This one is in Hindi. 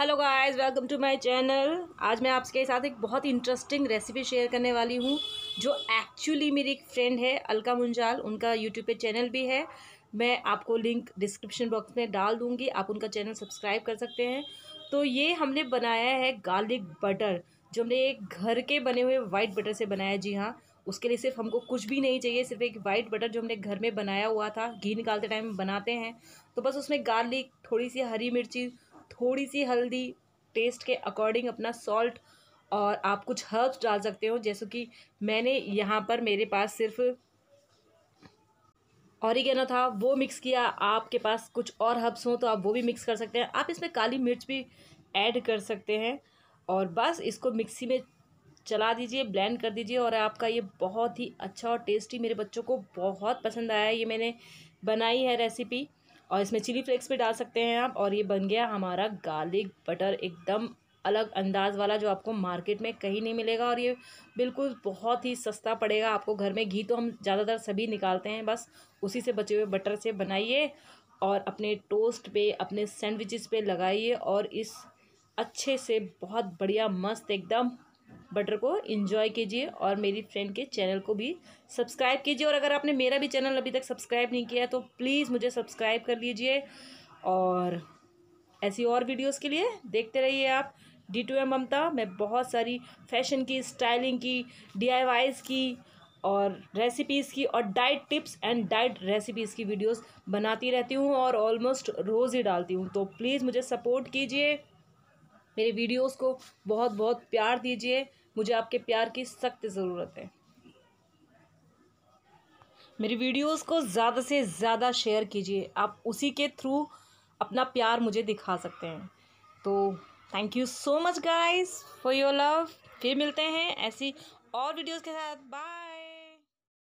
hello guys welcome to my channel आज मैं आपके साथ एक बहुत इंटरेस्टिंग रेसिपी शेयर करने वाली हूँ जो एक्चुअली मेरी एक फ्रेंड है अलका मुंजाल उनका यूट्यूब पे चैनल भी है मैं आपको लिंक डिस्क्रिप्शन बॉक्स में डाल दूँगी आप उनका चैनल सब्सक्राइब कर सकते हैं तो ये हमने बनाया है गार्लिक बटर जो हमने एक घर के बने हुए वाइट बटर से बनाया जी हाँ उसके लिए सिर्फ हमको कुछ भी नहीं चाहिए सिर्फ एक वाइट बटर जो हमने घर में बनाया हुआ था घी निकालते टाइम बनाते हैं तो बस उसमें गार्लिक थोड़ी सी हरी मिर्ची थोड़ी सी हल्दी टेस्ट के अकॉर्डिंग अपना सॉल्ट और आप कुछ हर्ब्स डाल सकते हो जैसे कि मैंने यहाँ पर मेरे पास सिर्फ कहना था वो मिक्स किया आपके पास कुछ और हर्ब्स हों तो आप वो भी मिक्स कर सकते हैं आप इसमें काली मिर्च भी ऐड कर सकते हैं और बस इसको मिक्सी में चला दीजिए ब्लेंड कर दीजिए और आपका ये बहुत ही अच्छा और टेस्टी मेरे बच्चों को बहुत पसंद आया ये मैंने बनाई है रेसिपी और इसमें चिली फ्लेक्स भी डाल सकते हैं आप और ये बन गया हमारा गार्लिक बटर एकदम अलग अंदाज़ वाला जो आपको मार्केट में कहीं नहीं मिलेगा और ये बिल्कुल बहुत ही सस्ता पड़ेगा आपको घर में घी तो हम ज़्यादातर सभी निकालते हैं बस उसी से बचे हुए बटर से बनाइए और अपने टोस्ट पे अपने सैंडविचेस पे लगाइए और इस अच्छे से बहुत बढ़िया मस्त एकदम बटर को इन्जॉय कीजिए और मेरी फ्रेंड के चैनल को भी सब्सक्राइब कीजिए और अगर आपने मेरा भी चैनल अभी तक सब्सक्राइब नहीं किया तो प्लीज़ मुझे सब्सक्राइब कर लीजिए और ऐसी और वीडियोस के लिए देखते रहिए आप डी टू एम ममता मैं बहुत सारी फैशन की स्टाइलिंग की डी की और रेसिपीज़ की और diet tips and diet recipes की वीडियोस बनाती रहती हूँ और ऑलमोस्ट रोज़ ही डालती हूँ तो प्लीज़ मुझे सपोर्ट कीजिए मेरे वीडियोस को बहुत बहुत प्यार दीजिए मुझे आपके प्यार की सख्त ज़रूरत है मेरी वीडियोस को ज़्यादा से ज़्यादा शेयर कीजिए आप उसी के थ्रू अपना प्यार मुझे दिखा सकते हैं तो thank you so much guys for your love फिर मिलते हैं ऐसी और वीडियोस के साथ बाय